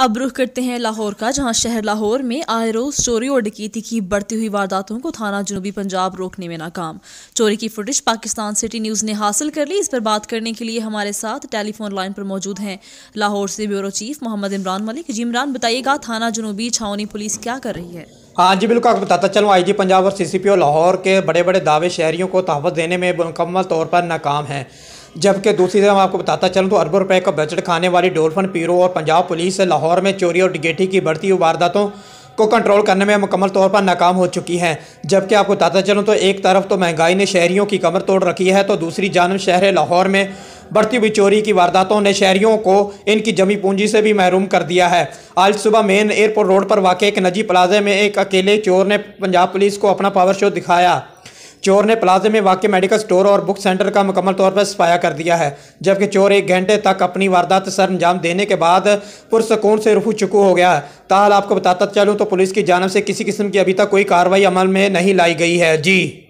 अब रुख करते हैं लाहौर का जहां शहर लाहौर में आए रोज चोरी और डकैती की बढ़ती हुई वारदातों को थाना जनूबी पंजाब रोकने में नाकाम चोरी की फुटेज पाकिस्तान सिटी न्यूज़ ने हासिल कर ली इस पर बात करने के लिए हमारे साथ टेलीफोन लाइन पर मौजूद हैं लाहौर से ब्यूरो चीफ मोहम्मद इमरान मलिक जी इमरान बताइएगा थाना जनूबी छावनी पुलिस क्या कर रही है हाँ जी बिल्कुल आपको बताता चलूँ जी पंजाब और ओ लाहौर के बड़े बड़े दावे शहरियों को तहवत देने में मुकम्मल तौर पर नाकाम हैं जबकि दूसरी तरफ आपको बताता चलूँ तो अरबों रुपए का बजट खाने वाली डोल्फन पीरो और पंजाब पुलिस लाहौर में चोरी और डिगेटी की बढ़ती हुई वारदातों को कंट्रोल करने में मुकम्मल तौर पर नाकाम हो चुकी है जबकि आपको बताता चलूँ तो एक तरफ तो महंगाई ने शहरीों की कमर तोड़ रखी है तो दूसरी जानब शहर लाहौर में बढ़ती हुई चोरी की वारदातों ने शहरीों को इनकी जमी पूंजी से भी महरूम कर दिया है आज सुबह मेन एयरपोर्ट रोड पर वाक़ एक नजी प्लाजे में एक अकेले चोर ने पंजाब पुलिस को अपना पावर शो दिखाया चोर ने प्लाजे में वाकई मेडिकल स्टोर और बुक सेंटर का मुकम्मल तौर पर सफाया कर दिया है जबकि चोर एक घंटे तक अपनी वारदात सर अंजाम देने के बाद पुरसकून से रुफू चुकू हो गया है ताहल आपको बताता चलूँ तो पुलिस की जानब से किसी किस्म की अभी तक कोई कार्रवाई अमल में नहीं लाई गई है जी